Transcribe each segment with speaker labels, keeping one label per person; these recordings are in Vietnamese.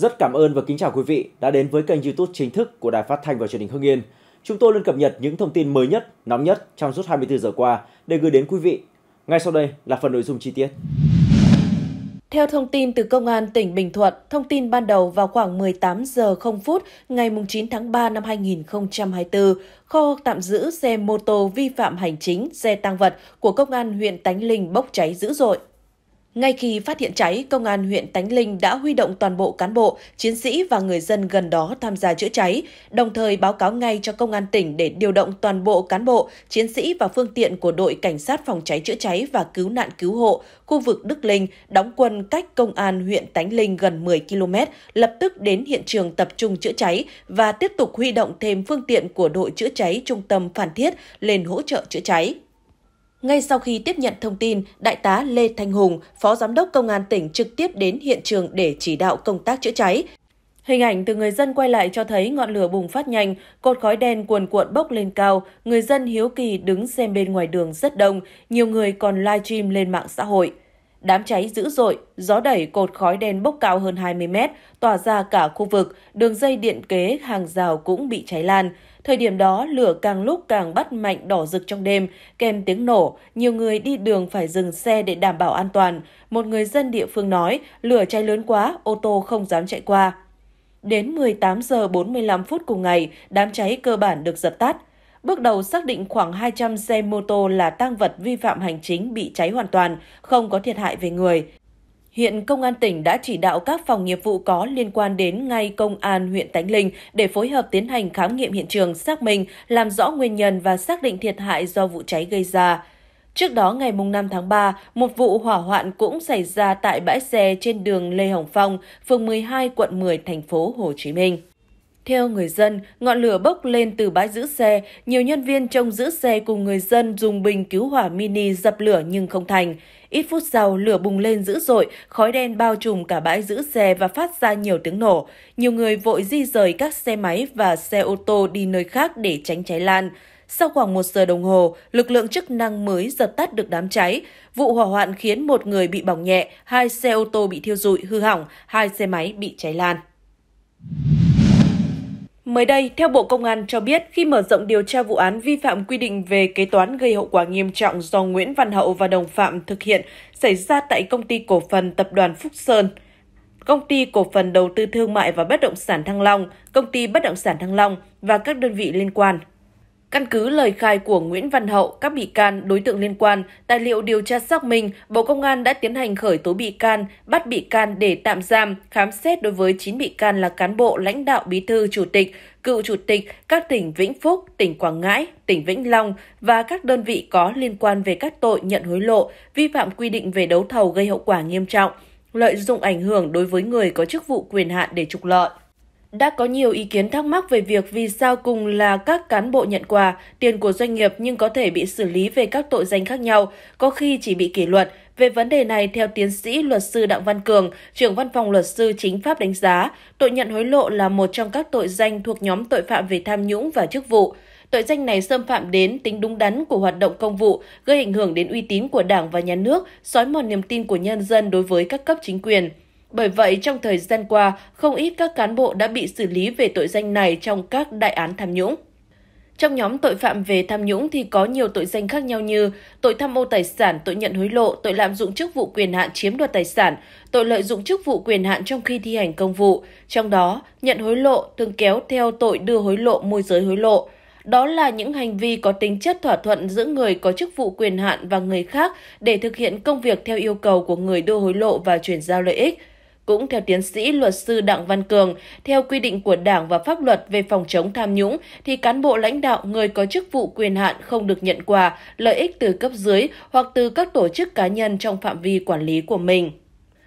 Speaker 1: Rất cảm ơn và kính chào quý vị đã đến với kênh YouTube chính thức của Đài Phát thanh và Truyền hình Hưng Yên. Chúng tôi luôn cập nhật những thông tin mới nhất, nóng nhất trong suốt 24 giờ qua để gửi đến quý vị. Ngay sau đây là phần nội dung chi tiết.
Speaker 2: Theo thông tin từ Công an tỉnh Bình Thuận, thông tin ban đầu vào khoảng 18 giờ 0 phút ngày 9 tháng 3 năm 2024, kho tạm giữ xe mô tô vi phạm hành chính, xe tăng vật của Công an huyện Tánh Linh bốc cháy dữ dội. Ngay khi phát hiện cháy, Công an huyện Tánh Linh đã huy động toàn bộ cán bộ, chiến sĩ và người dân gần đó tham gia chữa cháy, đồng thời báo cáo ngay cho Công an tỉnh để điều động toàn bộ cán bộ, chiến sĩ và phương tiện của đội Cảnh sát phòng cháy chữa cháy và cứu nạn cứu hộ khu vực Đức Linh đóng quân cách Công an huyện Tánh Linh gần 10 km, lập tức đến hiện trường tập trung chữa cháy và tiếp tục huy động thêm phương tiện của đội chữa cháy trung tâm Phan Thiết lên hỗ trợ chữa cháy. Ngay sau khi tiếp nhận thông tin, Đại tá Lê Thanh Hùng, Phó Giám đốc Công an tỉnh trực tiếp đến hiện trường để chỉ đạo công tác chữa cháy. Hình ảnh từ người dân quay lại cho thấy ngọn lửa bùng phát nhanh, cột khói đen cuồn cuộn bốc lên cao, người dân hiếu kỳ đứng xem bên ngoài đường rất đông, nhiều người còn live stream lên mạng xã hội. Đám cháy dữ dội, gió đẩy cột khói đen bốc cao hơn 20 mét, tỏa ra cả khu vực, đường dây điện kế hàng rào cũng bị cháy lan. Thời điểm đó, lửa càng lúc càng bắt mạnh đỏ rực trong đêm, kèm tiếng nổ, nhiều người đi đường phải dừng xe để đảm bảo an toàn. Một người dân địa phương nói, lửa cháy lớn quá, ô tô không dám chạy qua. Đến 18 giờ 45 phút cùng ngày, đám cháy cơ bản được dập tắt. Bước đầu xác định khoảng 200 xe mô tô là tang vật vi phạm hành chính bị cháy hoàn toàn, không có thiệt hại về người. Hiện Công an tỉnh đã chỉ đạo các phòng nghiệp vụ có liên quan đến ngay Công an huyện Tánh Linh để phối hợp tiến hành khám nghiệm hiện trường xác minh, làm rõ nguyên nhân và xác định thiệt hại do vụ cháy gây ra. Trước đó ngày 5 tháng 3, một vụ hỏa hoạn cũng xảy ra tại bãi xe trên đường Lê Hồng Phong, phường 12, quận 10, thành phố Hồ Chí Minh. Theo người dân, ngọn lửa bốc lên từ bãi giữ xe, nhiều nhân viên trông giữ xe cùng người dân dùng bình cứu hỏa mini dập lửa nhưng không thành. Ít phút sau, lửa bùng lên dữ dội, khói đen bao trùm cả bãi giữ xe và phát ra nhiều tiếng nổ. Nhiều người vội di rời các xe máy và xe ô tô đi nơi khác để tránh cháy lan. Sau khoảng một giờ đồng hồ, lực lượng chức năng mới dập tắt được đám cháy. Vụ hỏa hoạn khiến một người bị bỏng nhẹ, hai xe ô tô bị thiêu rụi, hư hỏng, hai xe máy bị cháy lan. Mới đây, theo Bộ Công an cho biết, khi mở rộng điều tra vụ án vi phạm quy định về kế toán gây hậu quả nghiêm trọng do Nguyễn Văn Hậu và đồng phạm thực hiện xảy ra tại công ty cổ phần tập đoàn Phúc Sơn, công ty cổ phần đầu tư thương mại và bất động sản Thăng Long, công ty bất động sản Thăng Long và các đơn vị liên quan. Căn cứ lời khai của Nguyễn Văn Hậu, các bị can, đối tượng liên quan, tài liệu điều tra xác minh, Bộ Công an đã tiến hành khởi tố bị can, bắt bị can để tạm giam, khám xét đối với 9 bị can là cán bộ, lãnh đạo, bí thư, chủ tịch, cựu chủ tịch các tỉnh Vĩnh Phúc, tỉnh Quảng Ngãi, tỉnh Vĩnh Long và các đơn vị có liên quan về các tội nhận hối lộ, vi phạm quy định về đấu thầu gây hậu quả nghiêm trọng, lợi dụng ảnh hưởng đối với người có chức vụ quyền hạn để trục lợi. Đã có nhiều ý kiến thắc mắc về việc vì sao cùng là các cán bộ nhận quà, tiền của doanh nghiệp nhưng có thể bị xử lý về các tội danh khác nhau, có khi chỉ bị kỷ luật. Về vấn đề này, theo tiến sĩ luật sư Đặng Văn Cường, trưởng văn phòng luật sư chính pháp đánh giá, tội nhận hối lộ là một trong các tội danh thuộc nhóm tội phạm về tham nhũng và chức vụ. Tội danh này xâm phạm đến tính đúng đắn của hoạt động công vụ, gây ảnh hưởng đến uy tín của Đảng và nhà nước, xói mòn niềm tin của nhân dân đối với các cấp chính quyền. Bởi vậy, trong thời gian qua, không ít các cán bộ đã bị xử lý về tội danh này trong các đại án tham nhũng. Trong nhóm tội phạm về tham nhũng thì có nhiều tội danh khác nhau như tội tham ô tài sản, tội nhận hối lộ, tội lạm dụng chức vụ quyền hạn chiếm đoạt tài sản, tội lợi dụng chức vụ quyền hạn trong khi thi hành công vụ. Trong đó, nhận hối lộ thường kéo theo tội đưa hối lộ, môi giới hối lộ. Đó là những hành vi có tính chất thỏa thuận giữa người có chức vụ quyền hạn và người khác để thực hiện công việc theo yêu cầu của người đưa hối lộ và chuyển giao lợi ích. Cũng theo tiến sĩ luật sư Đặng Văn Cường, theo quy định của Đảng và pháp luật về phòng chống tham nhũng thì cán bộ lãnh đạo người có chức vụ quyền hạn không được nhận quà, lợi ích từ cấp dưới hoặc từ các tổ chức cá nhân trong phạm vi quản lý của mình.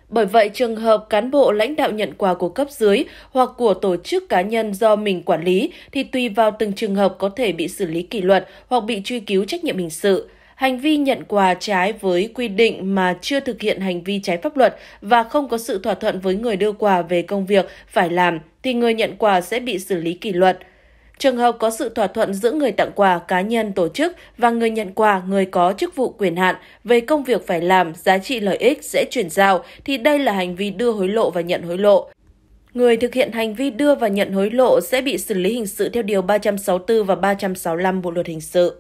Speaker 2: Bởi vậy, trường hợp cán bộ lãnh đạo nhận quà của cấp dưới hoặc của tổ chức cá nhân do mình quản lý thì tùy vào từng trường hợp có thể bị xử lý kỷ luật hoặc bị truy cứu trách nhiệm hình sự hành vi nhận quà trái với quy định mà chưa thực hiện hành vi trái pháp luật và không có sự thỏa thuận với người đưa quà về công việc phải làm thì người nhận quà sẽ bị xử lý kỷ luật. Trường hợp có sự thỏa thuận giữa người tặng quà cá nhân tổ chức và người nhận quà người có chức vụ quyền hạn về công việc phải làm, giá trị lợi ích sẽ chuyển giao thì đây là hành vi đưa hối lộ và nhận hối lộ. Người thực hiện hành vi đưa và nhận hối lộ sẽ bị xử lý hình sự theo Điều 364 và 365 Bộ Luật Hình sự.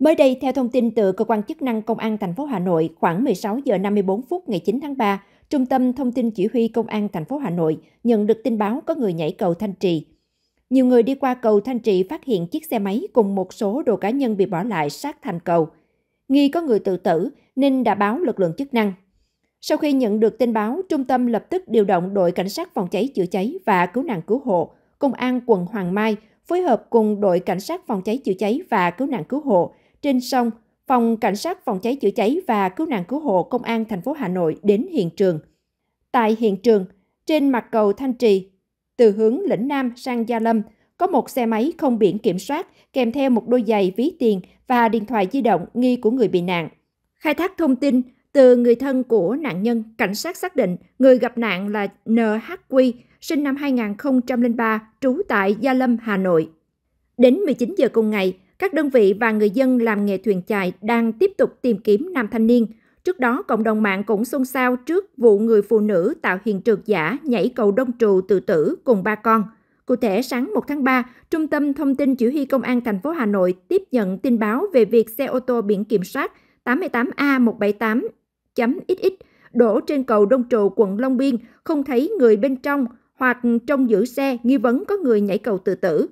Speaker 1: Mới đây, theo thông tin từ cơ quan chức năng Công an thành phố Hà Nội, khoảng 16 giờ 54 phút ngày 9 tháng 3, Trung tâm Thông tin Chỉ huy Công an thành phố Hà Nội nhận được tin báo có người nhảy cầu Thanh Trì. Nhiều người đi qua cầu Thanh Trì phát hiện chiếc xe máy cùng một số đồ cá nhân bị bỏ lại sát thành cầu. Nghi có người tự tử nên đã báo lực lượng chức năng. Sau khi nhận được tin báo, trung tâm lập tức điều động đội cảnh sát phòng cháy chữa cháy và cứu nạn cứu hộ, công an quận Hoàng Mai phối hợp cùng đội cảnh sát phòng cháy chữa cháy và cứu nạn cứu hộ trên sông, Phòng Cảnh sát Phòng cháy chữa cháy và Cứu nạn Cứu hộ Công an thành phố Hà Nội đến hiện trường. Tại hiện trường, trên mặt cầu Thanh Trì, từ hướng lĩnh Nam sang Gia Lâm, có một xe máy không biển kiểm soát kèm theo một đôi giày ví tiền và điện thoại di động nghi của người bị nạn. Khai thác thông tin từ người thân của nạn nhân, cảnh sát xác định người gặp nạn là NHQ, sinh năm 2003, trú tại Gia Lâm, Hà Nội. Đến 19 giờ cùng ngày, các đơn vị và người dân làm nghề thuyền chài đang tiếp tục tìm kiếm nam thanh niên. Trước đó, cộng đồng mạng cũng xôn xao trước vụ người phụ nữ tạo hiện trường giả nhảy cầu đông trù tự tử cùng ba con. Cụ thể, sáng 1 tháng 3, Trung tâm Thông tin Chỉ huy Công an thành phố Hà Nội tiếp nhận tin báo về việc xe ô tô biển kiểm soát 88A178.XX đổ trên cầu Đông Trụ, quận Long Biên, không thấy người bên trong hoặc trong giữ xe nghi vấn có người nhảy cầu tự tử.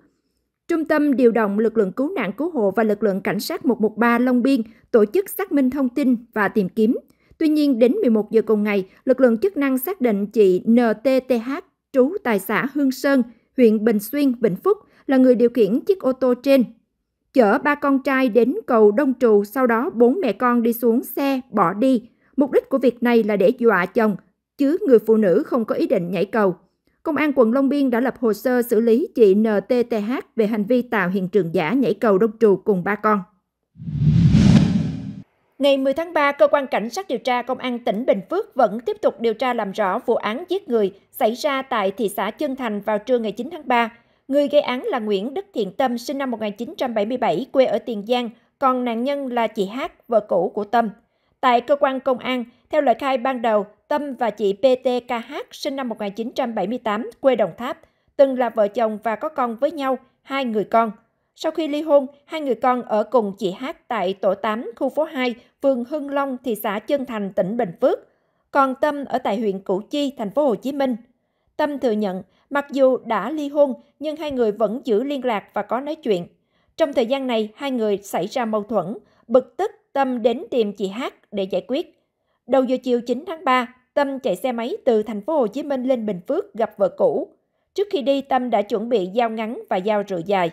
Speaker 1: Trung tâm điều động lực lượng cứu nạn cứu hộ và lực lượng cảnh sát 113 Long Biên tổ chức xác minh thông tin và tìm kiếm. Tuy nhiên, đến 11 giờ cùng ngày, lực lượng chức năng xác định chị NTTH, trú tại xã Hương Sơn, huyện Bình Xuyên, Vĩnh Phúc, là người điều khiển chiếc ô tô trên. Chở ba con trai đến cầu Đông Trù, sau đó bốn mẹ con đi xuống xe, bỏ đi. Mục đích của việc này là để dọa chồng, chứ người phụ nữ không có ý định nhảy cầu. Công an quận Long Biên đã lập hồ sơ xử lý chị NTTH về hành vi tạo hiện trường giả nhảy cầu đông trù cùng ba con. Ngày 10 tháng 3, cơ quan cảnh sát điều tra công an tỉnh Bình Phước vẫn tiếp tục điều tra làm rõ vụ án giết người xảy ra tại thị xã Chân Thành vào trưa ngày 9tháng 3. Người gây án là Nguyễn Đức Thiện Tâm, sinh năm 1977, quê ở Tiền Giang, còn nạn nhân là chị Hát, vợ cũ của Tâm. Tại cơ quan công an, theo lời khai ban đầu, Tâm và chị PTKH sinh năm 1978, quê Đồng Tháp, từng là vợ chồng và có con với nhau, hai người con. Sau khi ly hôn, hai người con ở cùng chị H tại tổ 8, khu phố 2, phường Hưng Long, thị xã Chân Thành, tỉnh Bình Phước. Còn Tâm ở tại huyện Củ Chi, thành phố Hồ Chí Minh. Tâm thừa nhận, mặc dù đã ly hôn nhưng hai người vẫn giữ liên lạc và có nói chuyện. Trong thời gian này, hai người xảy ra mâu thuẫn, bực tức Tâm đến tìm chị H để giải quyết. Đầu giờ chiều 9 tháng 3, Tâm chạy xe máy từ thành phố Hồ Chí Minh lên Bình Phước gặp vợ cũ. Trước khi đi, Tâm đã chuẩn bị dao ngắn và dao rựa dài.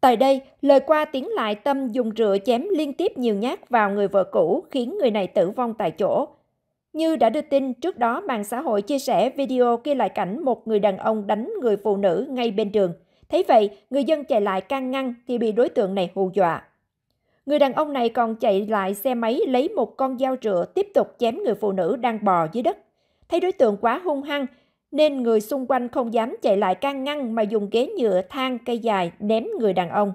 Speaker 1: Tại đây, lời qua tiếng lại Tâm dùng rựa chém liên tiếp nhiều nhát vào người vợ cũ khiến người này tử vong tại chỗ. Như đã đưa tin, trước đó mạng xã hội chia sẻ video ghi lại cảnh một người đàn ông đánh người phụ nữ ngay bên đường. Thấy vậy, người dân chạy lại can ngăn thì bị đối tượng này hù dọa. Người đàn ông này còn chạy lại xe máy lấy một con dao rựa tiếp tục chém người phụ nữ đang bò dưới đất. Thấy đối tượng quá hung hăng, nên người xung quanh không dám chạy lại can ngăn mà dùng ghế nhựa thang cây dài ném người đàn ông.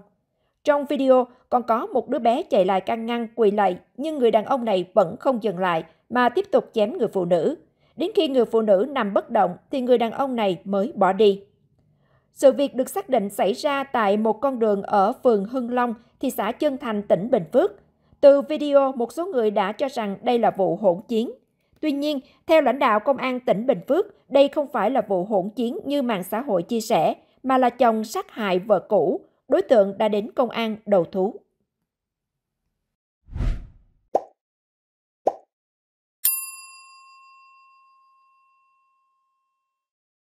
Speaker 1: Trong video còn có một đứa bé chạy lại can ngăn quỳ lại nhưng người đàn ông này vẫn không dừng lại mà tiếp tục chém người phụ nữ. Đến khi người phụ nữ nằm bất động thì người đàn ông này mới bỏ đi. Sự việc được xác định xảy ra tại một con đường ở phường Hưng Long, thị xã Chân Thành, tỉnh Bình Phước. Từ video, một số người đã cho rằng đây là vụ hỗn chiến. Tuy nhiên, theo lãnh đạo Công an tỉnh Bình Phước, đây không phải là vụ hỗn chiến như mạng xã hội chia sẻ, mà là chồng sát hại vợ cũ. Đối tượng đã đến công an đầu thú.